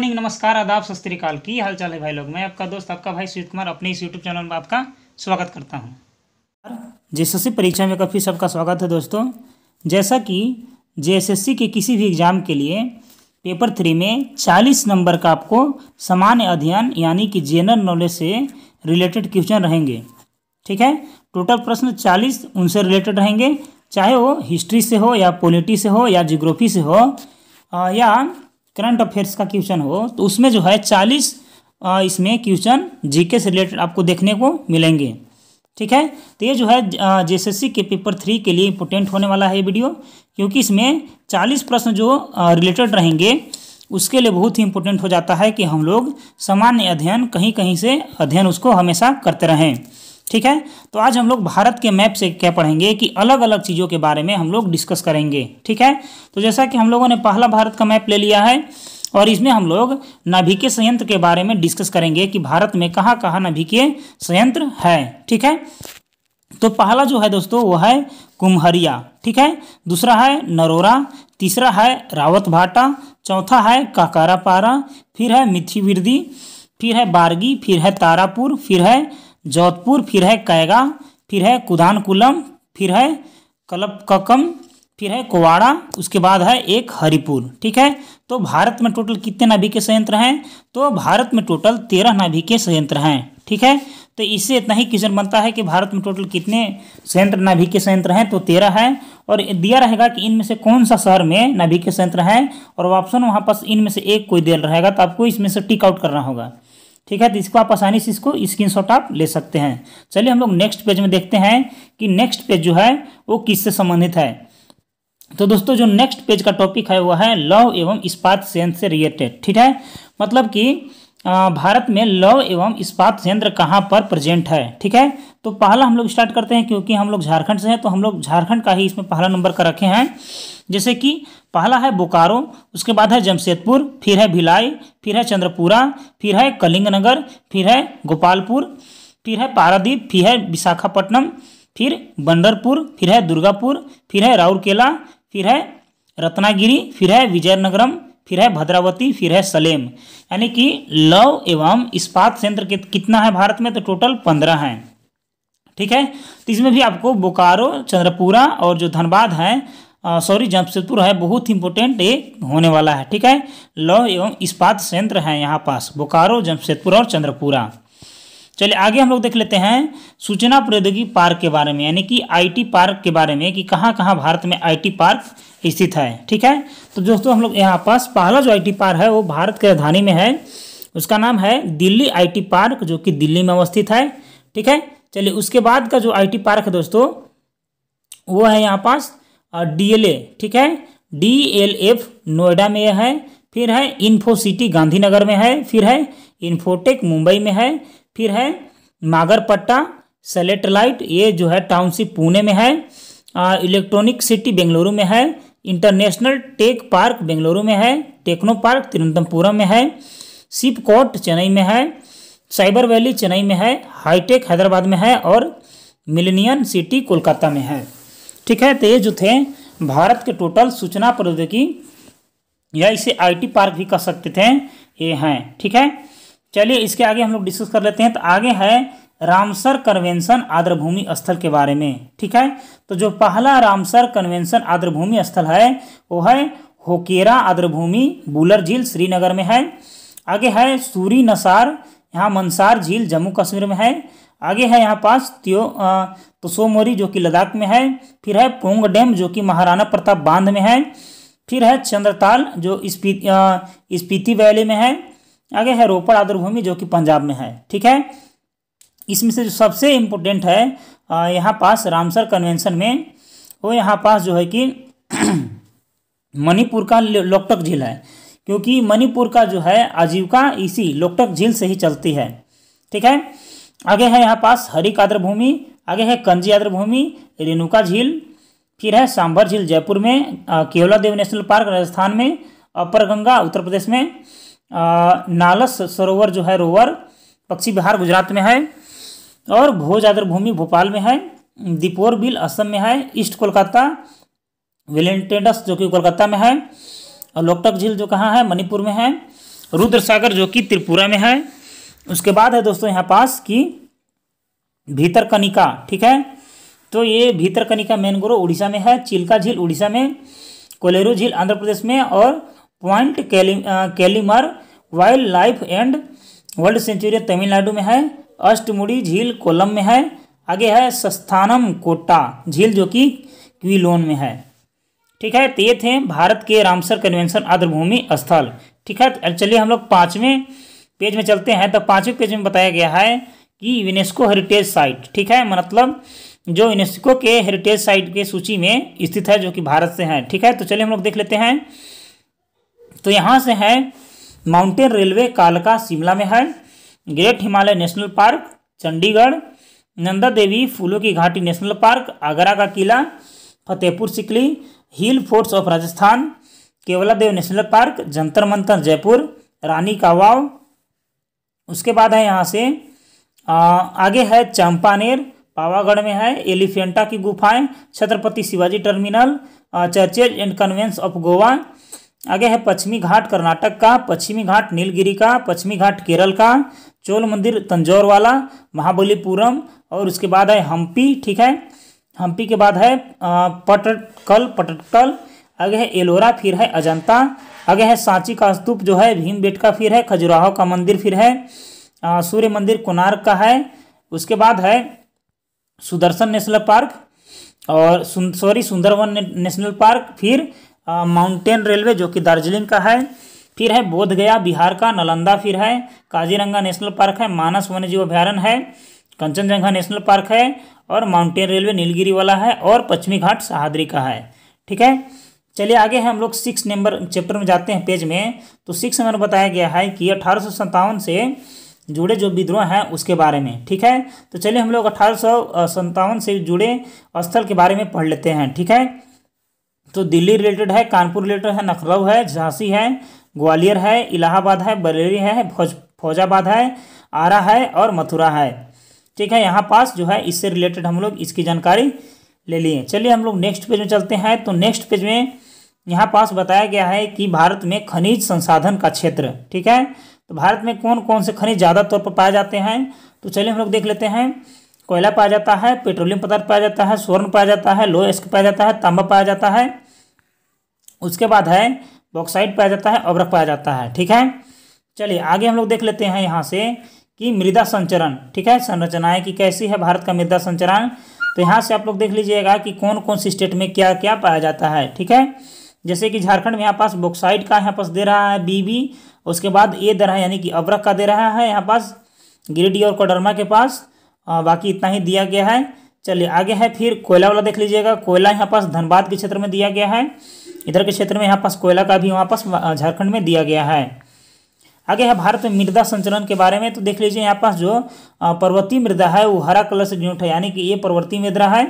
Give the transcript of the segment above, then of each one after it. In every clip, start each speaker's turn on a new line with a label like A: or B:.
A: morning नमस्कार आदाब सत श्रीकाल की हाल चाल है भाई लोग मैं आपका दोस्त आपका भाई सुजीत कुमार अपने इस यूट्यूब चैनल में आपका स्वागत करता हूँ जेएसएससी परीक्षा में काफ़ी सबका स्वागत है दोस्तों जैसा कि जेएसएससी के किसी भी एग्ज़ाम के लिए पेपर थ्री में चालीस नंबर का आपको सामान्य अध्ययन यानी कि जेनरल नॉलेज से रिलेटेड क्वेश्चन रहेंगे ठीक है टोटल प्रश्न चालीस उनसे रिलेटेड रहेंगे चाहे वो हिस्ट्री से हो या पॉलिटी से हो या जियोग्राफी से हो या करंट अफेयर्स का क्वेश्चन हो तो उसमें जो है चालीस इसमें क्वेश्चन जीके से रिलेटेड आपको देखने को मिलेंगे ठीक है तो ये जो है जेएसएससी के पेपर थ्री के लिए इम्पोर्टेंट होने वाला है ये वीडियो क्योंकि इसमें चालीस प्रश्न जो रिलेटेड रहेंगे उसके लिए बहुत ही इम्पोर्टेंट हो जाता है कि हम लोग सामान्य अध्ययन कहीं कहीं से अध्ययन उसको हमेशा करते रहें ठीक है तो आज हम लोग भारत के मैप से क्या पढ़ेंगे कि अलग अलग चीज़ों के बारे में हम लोग डिस्कस करेंगे ठीक है तो जैसा कि हम लोगों ने पहला भारत का मैप ले लिया है और इसमें हम लोग नाभिकीय संयंत्र के बारे में डिस्कस करेंगे कि भारत में कहाँ कहाँ नाभिकीय संयंत्र है ठीक है तो पहला जो है दोस्तों वो है कुम्हरिया ठीक है दूसरा है नरोरा तीसरा है रावत भाटा चौथा है काकारापारा फिर है मिथी फिर है बारगी फिर है तारापुर फिर है जोधपुर फिर है कैगा फिर है कुदानकुलम फिर है कलपकम फिर है कोवाड़ा उसके बाद है एक हरिपुर ठीक है तो भारत में टोटल कितने नाभिकीय संयंत्र हैं तो भारत में टोटल तेरह नाभिकीय संयंत्र हैं ठीक है तो इससे इतना ही क्वेश्चन बनता है कि भारत में टोटल कितने संयंत्र नाभिकीय संयंत्र हैं तो तेरह है और दिया रहेगा कि इनमें से कौन सा शहर में नाभिकीय संयंत्र है और ऑप्शन वहाँ पर इनमें से एक कोई दिया रहेगा तो आपको इसमें से टिकआउट करना होगा ठीक है तो इसको आप आसानी से इसको स्क्रीन आप ले सकते हैं चलिए हम लोग नेक्स्ट पेज में देखते हैं कि नेक्स्ट पेज जो है वो किससे संबंधित है तो दोस्तों जो नेक्स्ट पेज का टॉपिक है वह है लव एवं इस्पात संयंत्र से रिलेटेड ठीक है मतलब कि भारत में लव एवं इस्पात संयंत्र कहाँ पर प्रेजेंट है ठीक है तो पहला हम लोग स्टार्ट करते हैं क्योंकि हम लोग झारखंड से हैं तो हम लोग झारखंड का ही इसमें पहला नंबर का रखे हैं जैसे कि पहला है बोकारो उसके बाद है जमशेदपुर फिर है भिलाई फिर है चंद्रपुरा फिर है कलिंगनगर फिर है गोपालपुर फिर है पारादीप फिर है विशाखापट्टनम फिर बंडरपुर फिर है दुर्गापुर फिर है राउरकेला फिर है रत्नागिरी फिर है विजयनगरम फिर है भद्रावती फिर है सलेम यानी कि लव एवं इस्पात संयंत्र कितना है भारत में तो टोटल पंद्रह हैं ठीक है तो इसमें भी आपको बोकारो चंद्रपुरा और जो धनबाद है सॉरी जमशेदपुर है बहुत ही इंपॉर्टेंट ये होने वाला है ठीक है लौह एवं इस्पात संयंत्र है यहाँ पास बोकारो जमशेदपुर और चंद्रपुरा चलिए आगे हम लोग देख लेते हैं सूचना प्रौद्योगिकी पार्क के बारे में यानी कि आईटी पार्क के बारे में कि कहाँ कहाँ भारत में आईटी पार्क स्थित है ठीक है तो दोस्तों हम लोग यहाँ पास पहला जो आईटी पार्क है वो भारत की राजधानी में है उसका नाम है दिल्ली आईटी पार्क जो कि दिल्ली में अवस्थित है ठीक है चलिए उसके बाद का जो आईटी पार्क है दोस्तों वो है यहाँ पास डीएलए ठीक है डी एल एफ नोएडा में है फिर है इन्फो सिटी गांधीनगर में है फिर है इन्फोटेक मुंबई में है फिर है मागरपट्टा सेलेटलाइट ये जो है टाउनशिप पुणे में है इलेक्ट्रॉनिक सिटी बेंगलुरु में है इंटरनेशनल टेक पार्क बेंगलुरु में है टेक्नो पार्क तिरुवनंतपुरम में है शिपकॉट चेन्नई में है साइबर वैली चेन्नई में है हाईटेक हैदराबाद में है और मिलनियन सिटी कोलकाता में है ठीक है तो ये जो थे भारत के टोटल सूचना प्रौद्योगिकी या इसे आईटी पार्क भी कह सकते थे ये हैं ठीक है चलिए इसके आगे हम लोग डिस्कस कर लेते हैं तो आगे है रामसर कन्वेंशन आर्द्रभूमि स्थल के बारे में ठीक है तो जो पहला रामसर कन्वेंशन आर्द्रभूमि स्थल है वो है होकेरा आर्द्रभूमि बुलर झील श्रीनगर में है आगे है सूरी नसार यहाँ मंसार झील जम्मू कश्मीर में है आगे है यहाँ पास त्यो तुसोमोरी जो कि लद्दाख में है फिर है पोंग डैम जो कि महाराणा प्रताप बांध में है फिर है चंद्रताल जो स्पीति स्पीति वैली में है आगे है रोपड़ आदरभूमि जो कि पंजाब में है ठीक है इसमें से जो सबसे इम्पोर्टेंट है यहाँ पास रामसर कन्वेंशन में वो यहाँ पास जो है कि मणिपुर का लोकटक झील है क्योंकि मणिपुर का जो है आजीविका इसी लोकटक झील से ही चलती है ठीक है आगे है यहाँ पास हरिक काद्र भूमि आगे है कंजी आद्र भूमि रेणुका झील फिर है सांभर झील जयपुर में Keoladeo national park Rajasthan में अपर गंगा उत्तर प्रदेश में आ, नालस सरोवर जो है रोवर पक्षी बिहार गुजरात में है और भोज आदर भूमि भोपाल में है दीपोर बिल असम में है ईस्ट कोलकाता वेलेंटेडस जो कि कोलकाता में है और लोकटक झील जो कहाँ है मणिपुर में है रुद्र सागर जो कि त्रिपुरा में है उसके बाद है दोस्तों यहाँ पास कि भीतरकनिका ठीक है तो ये भीतरकनिका मैनग्रोव उड़ीसा में है चिल्का झील उड़ीसा में कोलेरू झील आंध्र प्रदेश में और point Cali Calimere wildlife and world sanctuary Tamil Nadu में है अष्टमुड़ी झील कोलम में है आगे है सस्थानम कोटा झील जो कि क्वीलोन में है ठीक है तो ये थे भारत के रामसर कन्वेंशन आर्द्रभूमि स्थल ठीक है तो चलिए हम लोग पाँचवें पेज में चलते हैं तो पाँचवें पेज में बताया गया है कि यूनेस्को हेरिटेज साइट ठीक है मतलब जो यूनेस्को के हेरिटेज साइट के सूची में स्थित है जो कि भारत से है ठीक है तो चलिए हम लोग देख लेते हैं तो यहाँ से है माउंटेन रेलवे कालका शिमला में है great Himalaya national park Chandigarh Nanda Devi फूलों की घाटी नेशनल पार्क आगरा का किला Fatehpur Sikri hill forts of Rajasthan Keoladeo national park Jantar Mantar Jaipur Rani कावाव उसके बाद है यहाँ से आ, आगे है चंपानेर पावागढ़ में है एलिफेंटा की गुफाएं Chhatrapati Shivaji terminal churches and convents of Goa आगे है पश्चिमी घाट कर्नाटक का पश्चिमी घाट नीलगिरी का पश्चिमी घाट केरल का चोल मंदिर तंजौर वाला महाबलीपुरम और उसके बाद है हम्पी ठीक है हम्पी के बाद है पटकल पटकल आगे है एलोरा फिर है अजंता आगे है सांची का स्तूप जो है भीम का फिर है खजुराहो का मंदिर फिर है सूर्य मंदिर कोणार्क का है उसके बाद है सुदर्शन नेशनल पार्क और सुन सॉरी सुंदरवन नेशनल पार्क फिर माउंटेन रेलवे जो कि दार्जिलिंग का है फिर है बोध बिहार का नालंदा फिर है काजीरंगा नेशनल पार्क है मानस वन्यजीव अभ्यारण्य है कंचनजंगा नेशनल पार्क है और माउंटेन रेलवे नीलगिरी वाला है और पश्चिमी घाट सहाद्री का है ठीक है चलिए आगे हम लोग सिक्स नंबर चैप्टर में जाते हैं पेज में तो सिक्स नंबर बताया गया है कि अठारह से जुड़े जो विद्रोह हैं उसके बारे में ठीक है तो चलिए हम लोग अठारह से जुड़े स्थल के बारे में पढ़ लेते हैं ठीक है तो दिल्ली रिलेटेड है कानपुर रिलेटेड है नखरऊ है झांसी है ग्वालियर है इलाहाबाद है बरेली है फौजाबाद है आरा है और मथुरा है ठीक है यहाँ पास जो है इससे रिलेटेड हम लोग इसकी जानकारी ले लिए चलिए हम लोग नेक्स्ट पेज में चलते हैं तो नेक्स्ट पेज में यहाँ पास बताया गया है कि भारत में खनिज संसाधन का क्षेत्र ठीक है तो भारत में कौन कौन से खनिज ज़्यादा तौर पर पाए जाते हैं तो चलिए हम लोग देख लेते हैं कोयला पाया जाता है पेट्रोलियम पदार्थ पाया जाता है स्वर्ण पाया जाता है लो एस्क पाया जाता है तांबा पाया जाता है उसके बाद है बॉक्साइड पाया जाता है अब्रक पाया जाता है ठीक है चलिए आगे हम लोग देख लेते हैं यहाँ से कि मृदा संचरण ठीक है संरचनाएं की कैसी है भारत का मृदा संचरण तो यहाँ से आप लोग देख लीजिएगा कि कौन कौन सी स्टेट में क्या क्या पाया जाता है ठीक है जैसे कि झारखंड में यहाँ पास बोक्साइड का यहाँ पास दे रहा है बी बी उसके बाद ए दे रहा है यानी कि अवरक का दे रहा है यहाँ पास गिरिडीह और कोडरमा के पास आ, बाकी इतना ही दिया गया है चलिए आगे है फिर कोयला वाला देख लीजिएगा कोयला यहाँ पास धनबाद के क्षेत्र में दिया गया है इधर के क्षेत्र में यहाँ पास कोयला का भी वहाँ पास झारखंड में दिया गया है आगे है भारत में मृदा संचलन के बारे में तो देख लीजिए यहाँ पास जो पर्वतीय मृदा है वो हरा कलर से ड्यूट है यानी कि ये पर्वतीय मृदा है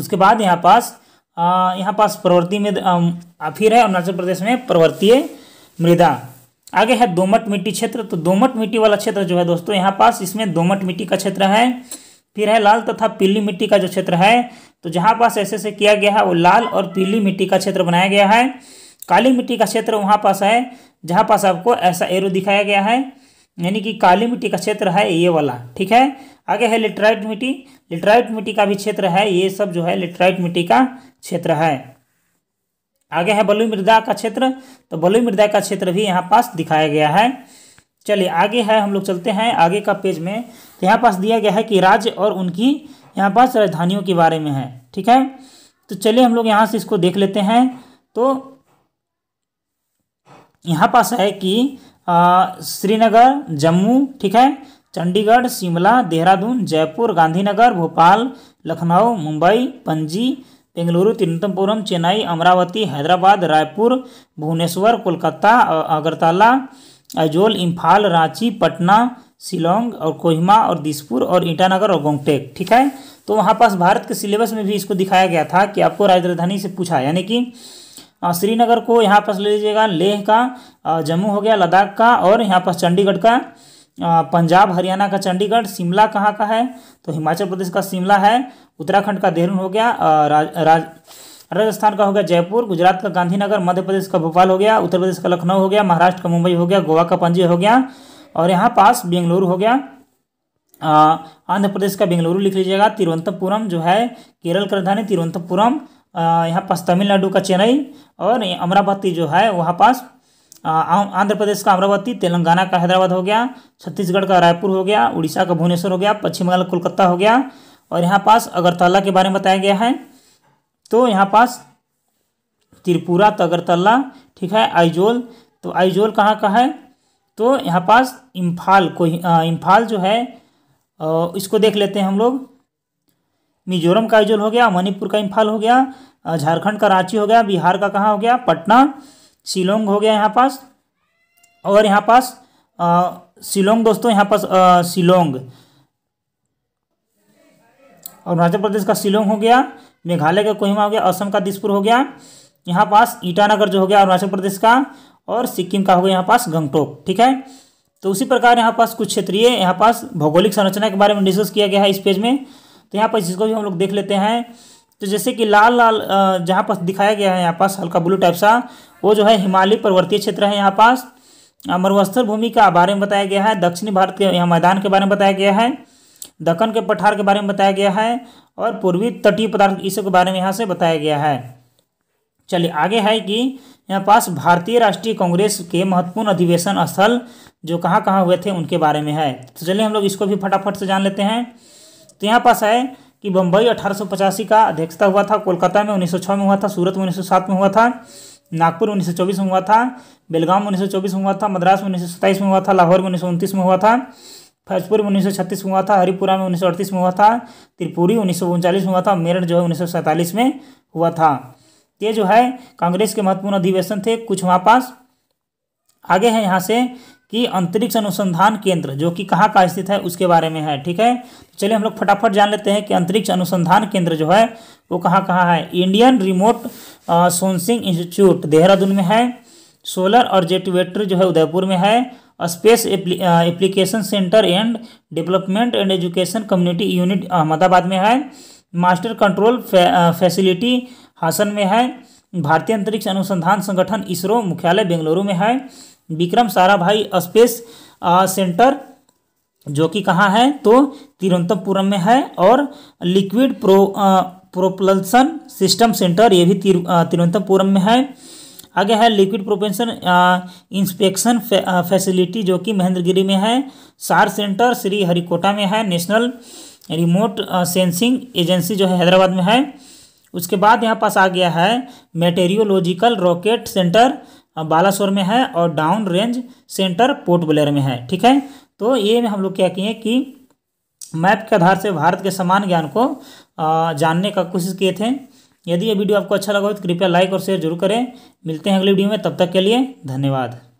A: उसके बाद यहाँ पास यहाँ पास पर्वतीय मृदा फिर है अरुणाचल प्रदेश में पर्वतीय मृदा आगे है दोमट मिट्टी क्षेत्र तो दोमट मिट्टी वाला क्षेत्र जो है दोस्तों यहाँ पास इसमें दोमट मिट्टी का क्षेत्र है फिर है लाल तथा पीली मिट्टी का जो क्षेत्र है तो जहाँ पास ऐसे से किया गया है वो लाल और पीली मिट्टी का क्षेत्र बनाया गया है काली मिट्टी का क्षेत्र वहाँ पास है जहाँ पास आपको ऐसा एरो दिखाया गया है यानी कि काली मिट्टी का क्षेत्र है ये वाला ठीक है आगे है लिटराइट मिट्टी लिटराइट मिट्टी का भी क्षेत्र है ये सब जो है लिटराइट मिट्टी का क्षेत्र है आगे है बलुई मृदा का क्षेत्र तो बलुई मृदा का क्षेत्र भी यहाँ पास दिखाया गया है चलिए आगे है हम लोग चलते हैं आगे का पेज में तो यहाँ पास दिया गया है कि राज्य और उनकी यहाँ पास राजधानियों के बारे में है ठीक है तो चलिए हम लोग यहाँ से इसको देख लेते हैं तो यहाँ पास है कि श्रीनगर जम्मू ठीक है चंडीगढ़ शिमला देहरादून जयपुर गांधीनगर भोपाल लखनऊ मुंबई पणजी बेंगलुरु तिरुवनंतपुरम चेन्नई अमरावती हैदराबाद रायपुर भुवनेश्वर कोलकाता अगरतला अजोल इम्फाल रांची पटना शिलोंग और कोहिमा और दिसपुर और ईटानगर और गोंगटेक ठीक है तो वहाँ पास भारत के सिलेबस में भी इसको दिखाया गया था कि आपको राजधानी से पूछा यानी कि श्रीनगर को यहाँ पास ले लीजिएगा लेह का जम्मू हो गया लद्दाख का और यहाँ पास चंडीगढ़ का पंजाब हरियाणा का चंडीगढ़ शिमला कहाँ का है तो हिमाचल प्रदेश का शिमला है उत्तराखंड का देहरादून हो गया राजस्थान का हो गया जयपुर गुजरात का गांधीनगर मध्य प्रदेश का भोपाल हो गया उत्तर प्रदेश का लखनऊ हो गया महाराष्ट्र का मुंबई हो गया गोवा का पंजी हो गया और यहाँ पास बेंगलुरु हो गया आंध्र प्रदेश का बेंगलुरु लिख लीजिएगा तिरुवनंतपुरम जो है केरल की राजधानी तिरुवनंतपुरम यहाँ पास तमिलनाडु का चेन्नई और अमरावती जो है वहाँ पास आंध्र प्रदेश का अमरावती तेलंगाना का हैदराबाद हो गया छत्तीसगढ़ का रायपुर हो गया उड़ीसा का भुवनेश्वर हो गया पश्चिम बंगाल कोलकाता हो गया और यहाँ पास अगरतला के बारे में बताया गया है तो यहाँ पास त्रिपुरा तो अगरतला ठीक है आइजोल तो आइजोल कहाँ का है तो यहाँ पास इम्फाल को इम्फाल जो है इसको देख लेते हैं हम लोग मिजोरम का आइजोल हो गया मणिपुर का इम्फाल हो गया झारखंड का रांची हो गया बिहार का कहाँ हो गया पटना शिलोंग हो गया यहाँ पास और यहाँ पास शिलोंग दोस्तों यहाँ पास शिलोंग अरुणाचल प्रदेश का शिलोंग हो गया मेघालय का कोहिमा हो गया असम का दिसपुर हो गया यहाँ पास ईटानगर जो हो गया अरुणाचल प्रदेश का और सिक्किम का हो गया यहाँ पास गंगटोक ठीक है तो उसी प्रकार यहाँ पास कुछ क्षेत्रीय यहाँ पास भौगोलिक संरचना के बारे में डिस्कस किया गया है इस पेज में तो यहाँ पर इसको भी हम लोग देख लेते हैं तो जैसे कि लाल लाल जहाँ पास दिखाया गया है यहाँ पास हल्का ब्लू टाइप सा वो जो है हिमालय पर्वतीय क्षेत्र है यहाँ पास मरुस्थल भूमि का बारे में बताया गया है दक्षिणी भारत के यहाँ मैदान के बारे में बताया गया है दक्कन के पठार के बारे में बताया गया है और पूर्वी तटीय पदार्थ इसके बारे में यहाँ से बताया गया है चलिए आगे है कि यहाँ पास भारतीय राष्ट्रीय कांग्रेस के महत्वपूर्ण अधिवेशन स्थल जो कहाँ कहाँ हुए थे उनके बारे में है तो चलिए हम लोग इसको भी फटाफट से जान लेते हैं तो यहाँ पास है कि बम्बई अठारह का अध्यक्षता हुआ था कोलकाता में 1906 में हुआ था सूरत में 1907 में हुआ था नागपुर 1924 में हुआ था बेलगाम 1924 में हुआ था मद्रास में उन्नीस में हुआ था लाहौर में उन्नीस में हुआ था फैजपुर में उन्नीस में हुआ था हरिपुरा में उन्नीस में हुआ था त्रिपुरी उन्नीस में हुआ था मेरठ जो है उन्नीस में हुआ था ये जो है कांग्रेस के महत्वपूर्ण अधिवेशन थे कुछ वहाँ पास आगे हैं यहाँ से कि अंतरिक्ष अनुसंधान केंद्र जो कि कहाँ का स्थित है उसके बारे में है ठीक है तो चलिए हम लोग फटाफट जान लेते हैं कि अंतरिक्ष अनुसंधान केंद्र जो है वो कहाँ कहाँ है Indian remote sensing institute Dehradun में है सोलर और जेटवेटर जो है उदयपुर में है space application centre and development and education community unit Ahmedabad में है मास्टर कंट्रोल फैसिलिटी हासन में है भारतीय अंतरिक्ष अनुसंधान संगठन इसरो मुख्यालय बेंगलुरु में है विक्रम साराभाई स्पेस सेंटर जो कि कहाँ है तो तिरुवनंतपुरम में है और liquid pro propulsion system centre ये भी तिरुवनंतपुरम में है आगे है लिक्विड प्रोपेंशन इंस्पेक्शन फैसिलिटी जो कि महेंद्रगिरी में है सार सेंटर श्री हरिकोटा में है नेशनल रिमोट सेंसिंग एजेंसी जो है हैदराबाद में है उसके बाद यहाँ पास आ गया है मेटेरियोलॉजिकल रॉकेट सेंटर हाँ, बालासोर में है और down range centre Port Blair में है ठीक है तो ये हम लोग क्या किए कि मैप के आधार से भारत के समान ज्ञान को जानने का कोशिश किए थे यदि ये वीडियो आपको अच्छा लगा हो तो कृपया लाइक और शेयर जरूर करें मिलते हैं अगले वीडियो में तब तक के लिए धन्यवाद